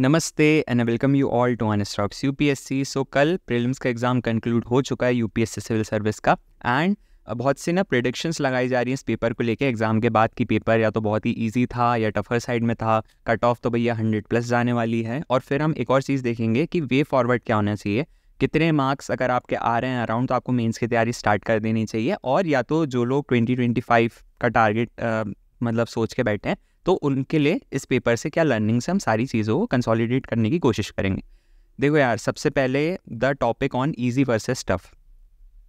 नमस्ते and welcome you all to S C so कल prelims का एग्ज़ाम कंक्लूड हो चुका है यूपीएससी सिविल सर्विस का एंड बहुत सी ना प्रडिक्शंस लगाई जा रही हैं इस पेपर को लेके एग्ज़ाम के बाद की पेपर या तो बहुत ही इजी था या टफर साइड में था कट ऑफ तो भैया हंड्रेड प्लस जाने वाली है और फिर हम एक और चीज़ देखेंगे कि वे फॉरवर्ड क्या होना चाहिए कितने मार्क्स अगर आपके आ रहे हैं अराउंड तो आपको मेंस की तैयारी स्टार्ट कर देनी चाहिए और या तो जो लोग फाइव का टारगेट मतलब सोच के बैठे हैं तो उनके लिए इस पेपर से क्या लर्निंग से हम सारी चीज़ों को कंसोलिडेट करने की कोशिश करेंगे देखो यार सबसे पहले the topic on easy versus tough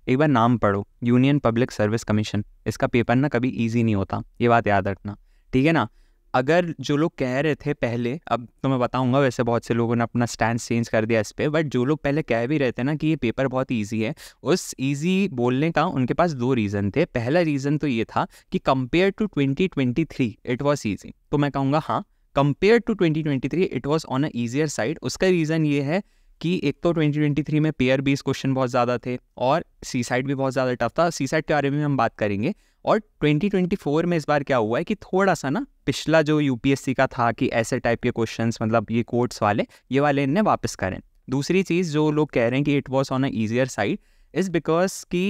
एक बार नाम पढ़ो यूनियन पब्लिक सर्विस कमीशन इसका पेपर ना कभी ईजी नहीं होता ये बात याद रखना ठीक है ना अगर जो लोग कह रहे थे पहले अब तो मैं बताऊंगा वैसे बहुत से लोगों ने अपना स्टैंड चेंज कर दिया इस पर बट जो लोग पहले कह भी रहे थे ना कि ये पेपर बहुत ईजी है उस ईजी बोलने का उनके पास दो रीज़न थे पहला रीज़न तो ये था कि compare to 2023 it was easy तो मैं कहूँगा हाँ compare to three it was on a easier side उसका रीज़न ये है कि एक तो 2023 में पेयर बीस क्वेश्चन बहुत ज़्यादा थे और सी साइड भी बहुत ज़्यादा टफ था सी साइड के बारे में हम बात करेंगे और 2024 में इस बार क्या हुआ है कि थोड़ा सा ना पिछला जो यूपीएससी का था कि ऐसे टाइप के क्वेश्चन मतलब ये कोर्ट्स वाले ये वाले इन्हें वापस करें दूसरी चीज़ जो लोग कह रहे हैं कि it was on a easier side is because कि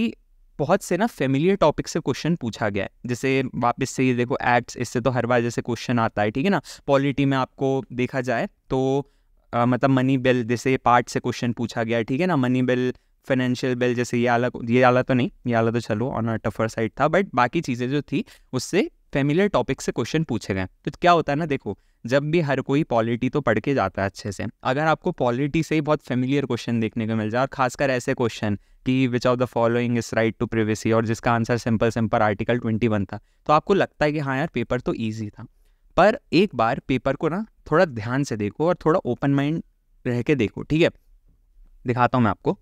बहुत से ना फेमिलियर टॉपिक से क्वेश्चन पूछा गया है जैसे वापस से ये देखो एक्ट्स इससे तो हर बार जैसे क्वेश्चन आता है ठीक है ना पॉलिटी में आपको देखा जाए तो आ, मतलब मनी बिल जैसे पार्ट से क्वेश्चन पूछा गया है ठीक है ना मनी बिल फाइनेंशियल बिल जैसे ये आला ये आला तो नहीं ये आला तो चलो ऑन टफर साइड था बट बाकी चीज़ें जो थी उससे फेमिलियर टॉपिक से क्वेश्चन पूछे गए तो क्या होता है ना देखो जब भी हर कोई पॉलिटी तो पढ़ के जाता है अच्छे से अगर आपको पॉलिटी से ही बहुत फेमिलियर क्वेश्चन देखने को मिल जाए और खासकर ऐसे क्वेश्चन कि which of the following is right to privacy और जिसका answer simple simple article twenty one था तो आपको लगता है कि हाँ यार पेपर तो ईजी था पर एक बार पेपर को ना थोड़ा ध्यान से देखो और थोड़ा ओपन माइंड रह के देखो ठीक है दिखाता हूँ मैं आपको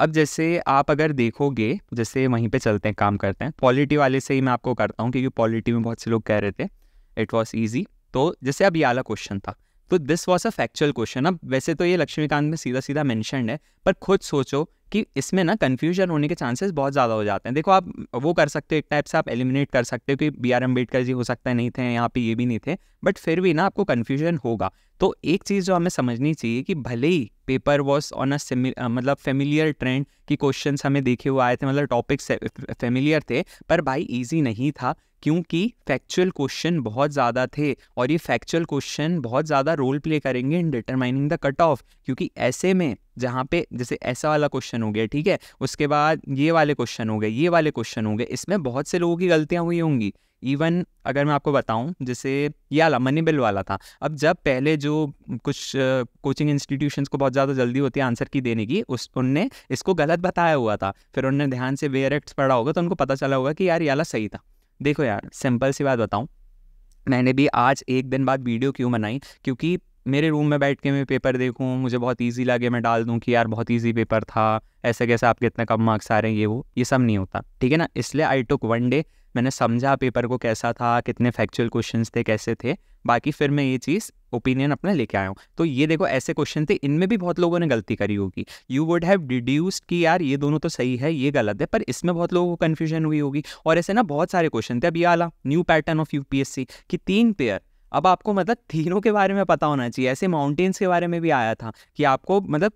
अब जैसे आप अगर देखोगे जैसे वहीं पे चलते हैं काम करते हैं पॉलिटी वाले से ही मैं आपको करता हूँ क्योंकि पॉलिटी में बहुत से लोग कह रहे थे इट वॉज ईजी तो जैसे अब ये आला क्वेश्चन था तो this was a factual question अब वैसे तो ये लक्ष्मीकांत में सीधा सीधा मैंशनड है पर खुद सोचो कि इसमें ना कन्फ्यूजन होने के चांसेस बहुत ज़्यादा हो जाते हैं देखो आप वो कर सकते हो एक टाइप से आप एलिमिनेट कर सकते हो कि बी आर अम्बेडकर जी हो सकता है नहीं थे यहाँ पे ये भी नहीं थे बट फिर भी ना आपको कन्फ्यूजन होगा तो एक चीज़ जो हमें समझनी चाहिए कि भले ही पेपर वॉज ऑन अ मतलब फेमिलियर ट्रेंड कि क्वेश्चन हमें देखे हुए आए थे मतलब टॉपिक्स फेमिलियर थे पर भाई ईजी नहीं था क्योंकि फैक्चुअल क्वेश्चन बहुत ज़्यादा थे और ये फैक्चुअल क्वेश्चन बहुत ज़्यादा रोल प्ले करेंगे in determining the cut off क्योंकि ऐसे में जहाँ पे जैसे ऐसा वाला क्वेश्चन हो गया ठीक है उसके बाद ये वाले क्वेश्चन हो गए ये वाले क्वेश्चन हो गए इसमें बहुत से लोगों की गलतियाँ हुई होंगी इवन अगर मैं आपको बताऊं जैसे ये वाला मनी बिल वाला था अब जब पहले जो कुछ कोचिंग इंस्टीट्यूशंस को बहुत ज़्यादा जल्दी होती है आंसर की देने की उस उनने इसको गलत बताया हुआ था फिर उनने ध्यान से वेयर एक्ट्स पढ़ा होगा तो उनको पता चला होगा कि यार ये वाला सही था देखो यार सिंपल सी बात बताऊँ मैंने भी आज एक दिन बाद वीडियो क्यों बनाई क्योंकि मेरे रूम में बैठ के मैं पेपर देखूँ मुझे बहुत ईजी लगे मैं डाल दूँ कि यार बहुत ईजी पेपर था ऐसे कैसे आपके इतने कम मार्क्स आ रहे हैं ये वो ये सब नहीं होता ठीक है ना इसलिए आई टुक वन डे मैंने समझा पेपर को कैसा था कितने फैक्चुअल क्वेश्चन थे कैसे थे बाकी फिर मैं ये चीज़ ओपिनियन अपना लेके आया हूँ तो ये देखो ऐसे क्वेश्चन थे इनमें भी बहुत लोगों ने गलती करी होगी यू वुड हैव डिड्यूस्ड कि यार ये दोनों तो सही है ये गलत है पर इसमें बहुत लोगों को कन्फ्यूजन हुई होगी और ऐसे ना बहुत सारे क्वेश्चन थे अब ये आला न्यू पैटर्न ऑफ यूपीएससी कि तीन पेयर अब आपको मतलब तीनों के बारे में पता होना चाहिए ऐसे माउंटेन्स के बारे में भी आया था कि आपको मतलब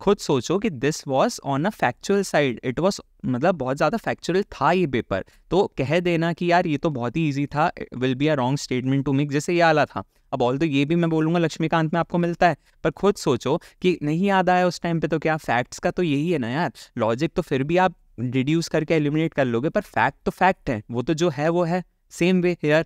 खुद सोचो कि this was on a factual side it was मतलब बहुत ज़्यादा फैक्चुअल था ये पेपर तो कह देना कि यार ये तो बहुत ही ईजी था will be a wrong statement to make जैसे ये आला था अब ऑल तो ये भी मैं बोलूँगा लक्ष्मीकांत में आपको मिलता है पर खुद सोचो कि नहीं याद आया उस टाइम पे तो क्या फैक्ट्स का तो यही है ना यार लॉजिक तो फिर भी आप डिड्यूस करके एलिमिनेट कर लोगे पर फैक्ट तो फैक्ट है वो तो जो है वो है सेम वे यार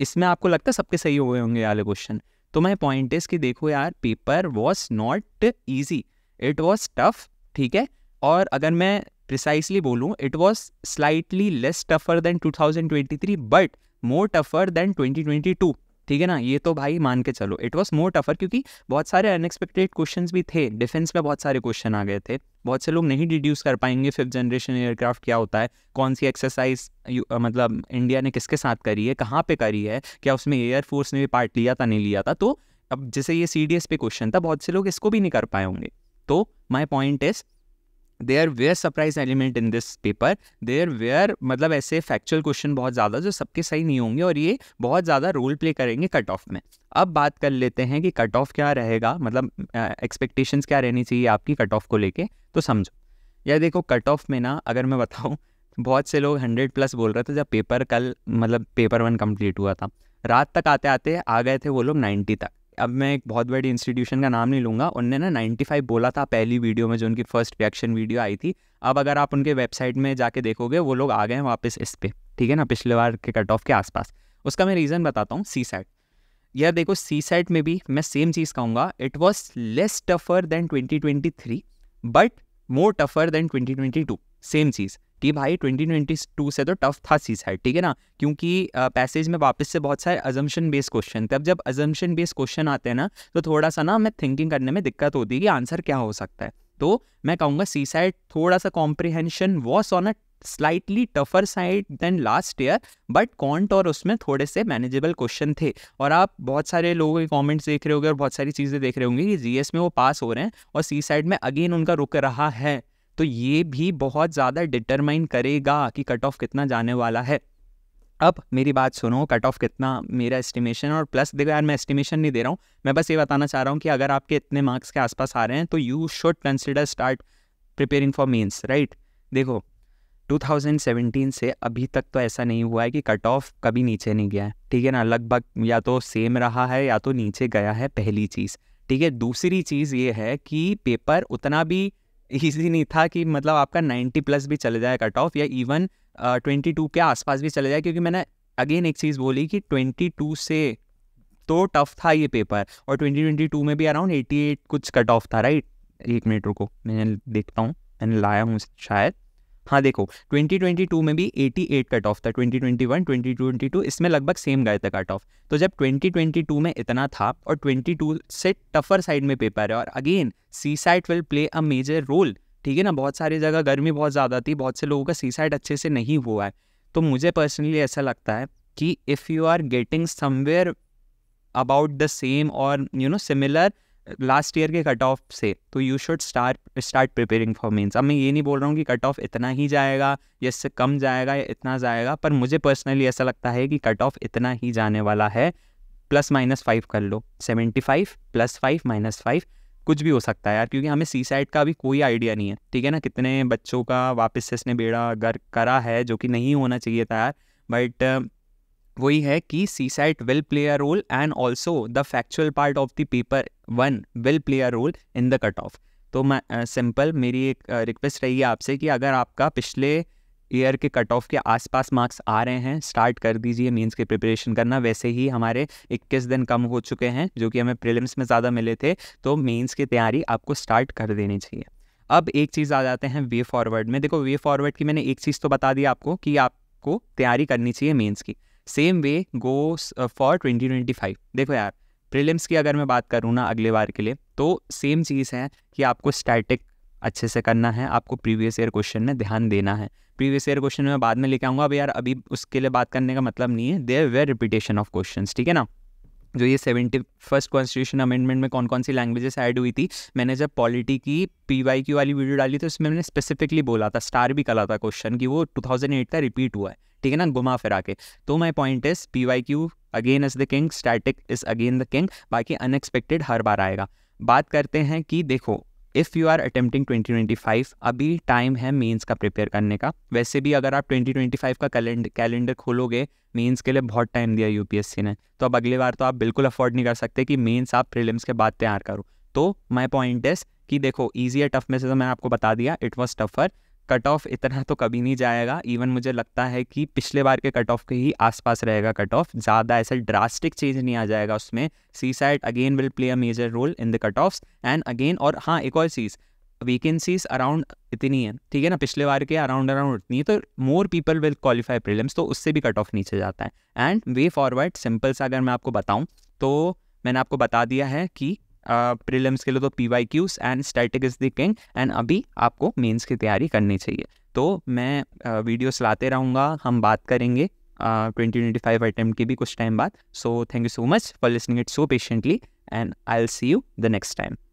इसमें आपको लगता है सबके सही हुए होंगे वाले क्वेश्चन तो मैं पॉइंट इस देखो यार paper was not easy it was tough ठीक है और अगर मैं प्रिसाइसली बोलूँ it was slightly less tougher than 2023 but more tougher than 2022 ठीक है ना ये तो भाई मान के चलो इट वॉज मोर टफर क्योंकि बहुत सारे अनएक्सपेक्टेड क्वेश्चन भी थे डिफेंस में बहुत सारे क्वेश्चन आ गए थे बहुत से लोग नहीं डिड्यूस कर पाएंगे फिफ्थ जनरेशन एयरक्राफ्ट क्या होता है कौन सी एक्सरसाइज मतलब इंडिया ने किसके साथ करी है कहाँ पे करी है क्या उसमें एयरफोर्स ने भी पार्ट लिया था नहीं लिया था तो अब जैसे ये सी पे क्वेश्चन था बहुत से लोग इसको भी नहीं कर पाए होंगे तो my point is there were surprise element in this paper there were मतलब ऐसे फैक्चुअल क्वेश्चन बहुत ज़्यादा जो सबके सही नहीं होंगे और ये बहुत ज़्यादा रोल प्ले करेंगे कट ऑफ में अब बात कर लेते हैं कि कट ऑफ क्या रहेगा मतलब एक्सपेक्टेशंस क्या रहनी चाहिए आपकी कट ऑफ को लेके तो समझो यार देखो कट ऑफ में ना अगर मैं बताऊँ बहुत से लोग हंड्रेड प्लस बोल रहे थे जब पेपर कल मतलब पेपर वन कंप्लीट हुआ था रात तक आते आते आ गए थे वो लोग नाइन्टी तक अब मैं एक बहुत बड़ी इंस्टीट्यूशन का नाम नहीं लूँगा उनने ना फाइव बोला था पहली वीडियो में जो उनकी फर्स्ट रिएक्शन वीडियो आई थी अब अगर आप उनके वेबसाइट में जाके देखोगे वो लोग आ गए हैं वापस इस पर ठीक है ना पिछले बार के कट ऑफ के आसपास उसका मैं रीज़न बताता हूँ सी सैट यह देखो सी सैट में भी मैं सेम चीज़ कहूँगा it was less tougher than twenty twenty three but more tougher than twenty twenty two same चीज़ कि भाई 2022 से तो टफ था सी साइड ठीक है ना क्योंकि पैसेज में वापस से बहुत सारे अजम्पन बेस्ड क्वेश्चन थे अब जब अजम्पन बेस्ड क्वेश्चन आते हैं ना तो थोड़ा सा ना हमें थिंकिंग करने में दिक्कत होती है कि आंसर क्या हो सकता है तो मैं कहूँगा सी साइड थोड़ा सा comprehension was on a slightly tougher side than last year but कॉन्ट और उसमें थोड़े से मैनेजेबल क्वेश्चन थे और आप बहुत सारे लोगों के कॉमेंट्स देख रहे होंगे और बहुत सारी चीज़ें देख रहे होंगे कि एस में वो पास हो रहे हैं और सी साइड में अगेन उनका रुक रहा है तो ये भी बहुत ज़्यादा डिटरमाइन करेगा कि कट ऑफ कितना जाने वाला है अब मेरी बात सुनो कट ऑफ कितना मेरा एस्टिमेशन और प्लस देखो यार मैं एस्टिमेशन नहीं दे रहा हूँ मैं बस ये बताना चाह रहा हूँ कि अगर आपके इतने मार्क्स के आसपास आ रहे हैं तो you should consider start preparing for means right देखो 2017 से अभी तक तो ऐसा नहीं हुआ है कि कट ऑफ कभी नीचे नहीं गया है ठीक है ना लगभग या तो सेम रहा है या तो नीचे गया है पहली चीज़ ठीक है दूसरी चीज़ ये है कि पेपर उतना भी ईजी नहीं था कि मतलब आपका नाइन्टी प्लस भी चले जाए कट ऑफ या इवन ट्वेंटी टू के आसपास भी चले जाए क्योंकि मैंने अगेन एक चीज़ बोली कि ट्वेंटी टू से तो टफ था ये पेपर और ट्वेंटी ट्वेंटी टू में भी अराउंड एटी एट कुछ कट ऑफ था राइट एक मिनट रुको मैंने देखता हूँ मैंने लाया हूँ शायद हाँ देखो 2022 में भी 88 कट ऑफ था 2021 2022 इसमें लगभग सेम गए थे कट ऑफ तो जब 2022 में इतना था और 22 से टफर साइड में पेपर है और again C side will play a major role ठीक है ना बहुत सारी जगह गर्मी बहुत ज़्यादा थी बहुत से लोगों का सी साइड अच्छे से नहीं हुआ है तो मुझे पर्सनली ऐसा लगता है कि if you are getting somewhere about the same और you know similar last year के कट ऑफ से तो you should start start preparing for means अब मैं ये नहीं बोल रहा हूँ कि कट ऑफ इतना ही जाएगा या इससे कम जाएगा या इतना जाएगा पर मुझे पर्सनली ऐसा लगता है कि कट ऑफ इतना ही जाने वाला है प्लस माइनस फाइव कर लो seventy five plus five minus five कुछ भी हो सकता है यार क्योंकि हमें सी साइड का अभी कोई आइडिया नहीं है ठीक है ना कितने बच्चों का वापस से इसने बेड़ा गर करा है जो कि नहीं होना चाहिए था यार बट वही है कि C side will play a role and also the factual part of the paper one will play a role in the cut off तो मैं सिंपल मेरी एक रिक्वेस्ट रही है आपसे कि अगर आपका पिछले ईयर के कट ऑफ के आसपास मार्क्स आ रहे हैं स्टार्ट कर दीजिए मीन्स के प्रिपरेशन करना वैसे ही हमारे 21 दिन कम हो चुके हैं जो कि हमें प्रीलिम्स में ज़्यादा मिले थे तो मीन्स की तैयारी आपको स्टार्ट कर देनी चाहिए अब एक चीज़ आ जाते हैं वे फॉरवर्ड में देखो वे फॉरवर्ड की मैंने एक चीज़ तो बता दी आपको कि आपको तैयारी करनी चाहिए मीन्स की same way goes for twenty देखो यार प्रीलिम्स की अगर मैं बात करूँ ना अगले बार के लिए तो सेम चीज़ है कि आपको स्टैटिक अच्छे से करना है आपको प्रीवियस ईयर क्वेश्चन में ध्यान देना है प्रीवियस ईयर क्वेश्चन में बाद में लेके आऊँगा अब यार अभी उसके लिए बात करने का मतलब नहीं है there were repetition of question ठीक है ना जो ये सेवेंटी फर्स्ट कॉन्स्टिट्यूशन अमेंडमेंट में कौन कौन सी लैंग्वेजेस ऐड हुई थी मैंने जब पॉलिटी की पी वाई की वाली वीडियो डाली तो उसमें मैंने स्पेसिफिकली बोला था स्टार भी कला था क्वेश्चन कि वो एट का रिपीट हुआ है ठीक है ना घुमा फिरा के तो my point is P Y Q again is the king static is again the king बाकी अनएक्सपेक्टेड हर बार आएगा बात करते हैं कि देखो इफ़ यू आर अटेम्प्टिंग 2025 अभी टाइम है मेंस का प्रिपेयर करने का वैसे भी अगर आप 2025 का कैलेंडर खोलोगे मेंस के लिए बहुत टाइम दिया यूपीएससी ने तो अब अगली बार तो आप बिल्कुल अफोर्ड नहीं कर सकते कि मेंस आप प्रीलिम्स के बाद तैयार करो तो माय पॉइंट इज कि देखो ईजी या टफ में से तो मैंने आपको बता दिया it was tougher cut off इतना तो कभी नहीं जाएगा इवन मुझे लगता है कि पिछले बार के कट ऑफ के ही आसपास रहेगा कट ऑफ ज़्यादा ऐसा ड्रास्टिक चेंज नहीं आ जाएगा उसमें C side again will play a major role in the cut offs and again और हाँ एक और चीज़ वेकेंसीज अराउंड इतनी है ठीक है ना पिछले बार के अराउंड अराउंड इतनी है तो more people will qualify prelims तो उससे भी कट ऑफ नीचे जाता है एंड वे फॉरवर्ड सिंपल सा अगर मैं आपको बताऊँ तो मैंने आपको बता दिया है कि प्रीलिम्स के लिए तो P Y Qs and static is the king and अभी आपको मेंस की तैयारी करनी चाहिए तो मैं वीडियोस लाते रहूँगा हम बात करेंगे ट्वेंटी ट्वेंटी फाइव अटैम्प्ट की भी कुछ टाइम बाद so thank you so much for listening it so patiently and I will see you the next time